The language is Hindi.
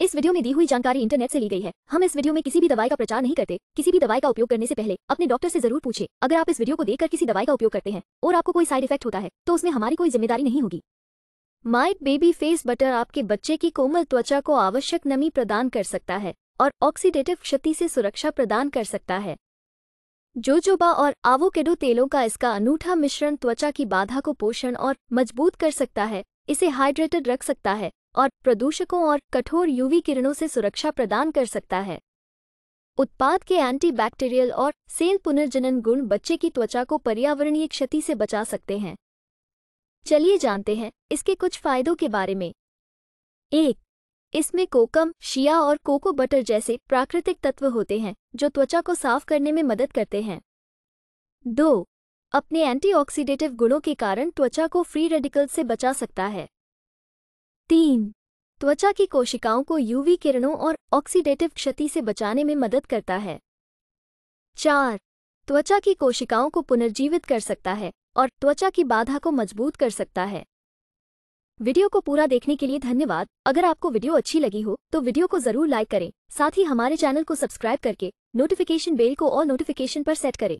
इस वीडियो में दी हुई जानकारी इंटरनेट से ली गई है हम इस वीडियो में किसी भी दवाई का प्रचार नहीं करते किसी भी दवाई का उपयोग करने से पहले अपने डॉक्टर से जरूर पूछे अगर आप इस वीडियो को देखकर किसी दवाई का उपयोग करते हैं और आपको कोई साइड इफेक्ट होता है तो उसमें हमारी कोई जिम्मेदारी नहीं होगी माइट बेबी फेस बटर आपके बच्चे की कोमल त्वचा को आवश्यक नमी प्रदान कर सकता है और ऑक्सीडेटिव क्षति से सुरक्षा प्रदान कर सकता है जोजोबा और आवोकेडो तेलों का इसका अनूठा मिश्रण त्वचा की बाधा को पोषण और मजबूत कर सकता है इसे हाइड्रेटेड रख सकता है और प्रदूषकों और कठोर यूवी किरणों से सुरक्षा प्रदान कर सकता है उत्पाद के एंटीबैक्टीरियल और सेल पुनर्जनन गुण बच्चे की त्वचा को पर्यावरणीय क्षति से बचा सकते हैं चलिए जानते हैं इसके कुछ फायदों के बारे में एक इसमें कोकम शिया और कोको बटर जैसे प्राकृतिक तत्व होते हैं जो त्वचा को साफ करने में मदद करते हैं दो अपने एंटीऑक्सीडेटिव गुणों के कारण त्वचा को फ्री रेडिकल से बचा सकता है तीन त्वचा की कोशिकाओं को यूवी किरणों और ऑक्सीडेटिव क्षति से बचाने में मदद करता है चार त्वचा की कोशिकाओं को पुनर्जीवित कर सकता है और त्वचा की बाधा को मजबूत कर सकता है वीडियो को पूरा देखने के लिए धन्यवाद अगर आपको वीडियो अच्छी लगी हो तो वीडियो को जरूर लाइक करें साथ ही हमारे चैनल को सब्सक्राइब करके नोटिफिकेशन बेल को और नोटिफिकेशन पर सेट करें